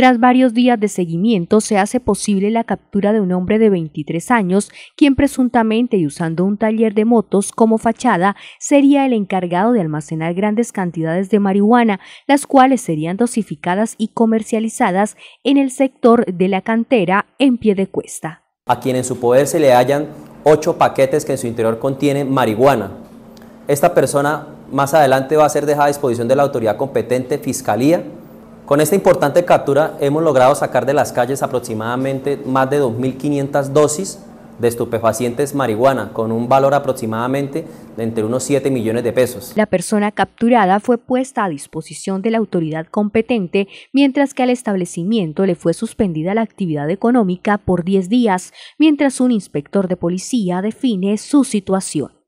Tras varios días de seguimiento, se hace posible la captura de un hombre de 23 años, quien presuntamente y usando un taller de motos como fachada, sería el encargado de almacenar grandes cantidades de marihuana, las cuales serían dosificadas y comercializadas en el sector de la cantera en pie de cuesta. A quien en su poder se le hallan ocho paquetes que en su interior contienen marihuana. Esta persona más adelante va a ser dejada a disposición de la autoridad competente, fiscalía, con esta importante captura hemos logrado sacar de las calles aproximadamente más de 2.500 dosis de estupefacientes marihuana, con un valor aproximadamente de entre unos 7 millones de pesos. La persona capturada fue puesta a disposición de la autoridad competente, mientras que al establecimiento le fue suspendida la actividad económica por 10 días, mientras un inspector de policía define su situación.